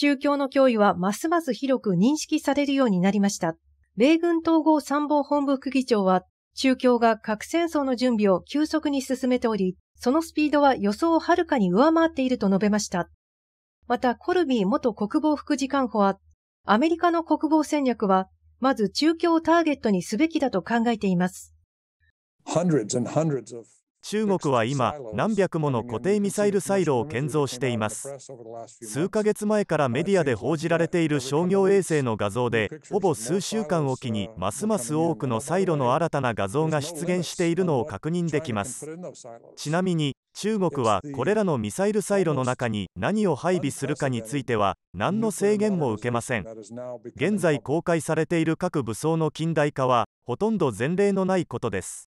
中共の脅威はますます広く認識されるようになりました。米軍統合参謀本部副議長は、中共が核戦争の準備を急速に進めており、そのスピードは予想をはるかに上回っていると述べました。また、コルビー元国防副次官補は、アメリカの国防戦略は、まず中共をターゲットにすべきだと考えています。中国は今、何百もの固定ミサイルサイロを建造しています。数ヶ月前からメディアで報じられている商業衛星の画像で、ほぼ数週間おきにますます多くのサイロの新たな画像が出現しているのを確認できます。ちなみに、中国はこれらのミサイルサイロの中に何を配備するかについては何の制限も受けません現在公開されている各武装の近代化はほとんど前例のないことです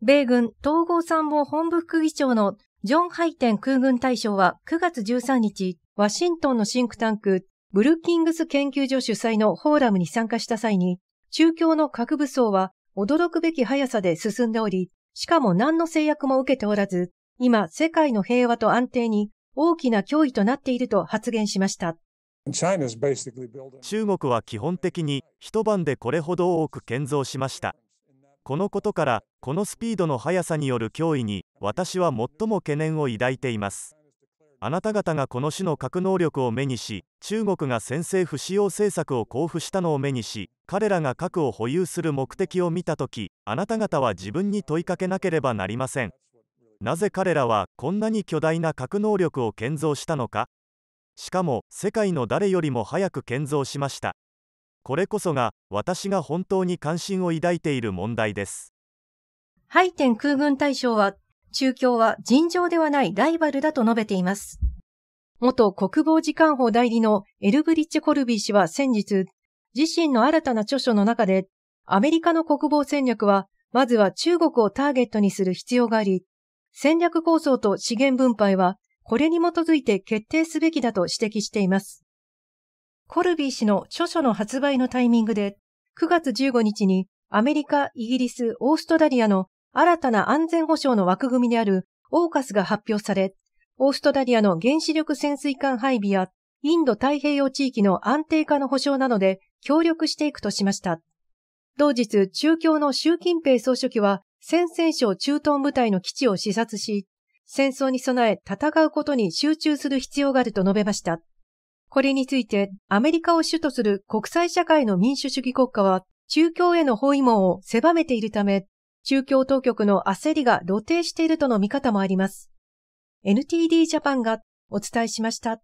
米軍統合参謀本部副議長のジョン・ハイテン空軍大将は9月13日、ワシントンのシンクタンク、ブルッキングス研究所主催のフォーラムに参加した際に、中共の核武装は驚くべき速さで進んでおり、しかも何の制約も受けておらず、今世界の平和と安定に大きな脅威となっていると発言しました。中国は基本的に一晩でこれほど多く建造しました。このことからこのスピードの速さによる脅威に私は最も懸念を抱いていますあなた方がこの種の核能力を目にし中国が先制不使用政策を交付したのを目にし彼らが核を保有する目的を見た時あなた方は自分に問いかけなければなりませんなぜ彼らはこんなに巨大な核能力を建造したのかしかも世界の誰よりも早く建造しましたこれこそが私が本当に関心を抱いている問題です。ハイテン空軍大将は、中共は尋常ではないライバルだと述べています。元国防次官法代理のエルブリッチ・コルビー氏は先日、自身の新たな著書の中で、アメリカの国防戦略は、まずは中国をターゲットにする必要があり、戦略構想と資源分配は、これに基づいて決定すべきだと指摘しています。コルビー氏の著書の発売のタイミングで、9月15日にアメリカ、イギリス、オーストラリアの新たな安全保障の枠組みであるオーカスが発表され、オーストラリアの原子力潜水艦配備やインド太平洋地域の安定化の保障などで協力していくとしました。同日、中共の習近平総書記は、戦線省中東部隊の基地を視察し、戦争に備え戦うことに集中する必要があると述べました。これについてアメリカを主とする国際社会の民主主義国家は中共への包囲網を狭めているため、中共当局の焦りが露呈しているとの見方もあります。NTD ジャパンがお伝えしました。